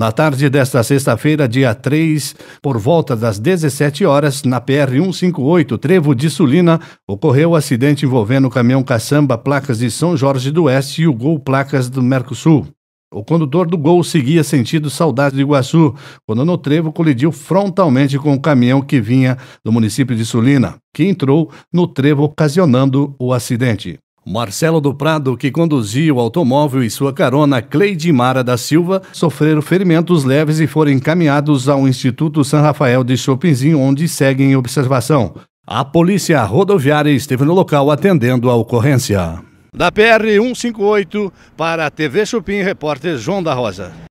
Na tarde desta sexta-feira, dia 3, por volta das 17 horas, na PR 158, Trevo de Sulina, ocorreu o um acidente envolvendo o caminhão caçamba placas de São Jorge do Oeste e o Gol placas do Mercosul. O condutor do Gol seguia sentido Saudade de Iguaçu, quando no trevo colidiu frontalmente com o caminhão que vinha do município de Sulina, que entrou no trevo ocasionando o acidente. Marcelo do Prado, que conduzia o automóvel e sua carona Cleide Mara da Silva, sofreram ferimentos leves e foram encaminhados ao Instituto São Rafael de Chopinzinho, onde seguem observação. A polícia rodoviária esteve no local atendendo a ocorrência. Da PR 158 para a TV Chupim, repórter João da Rosa.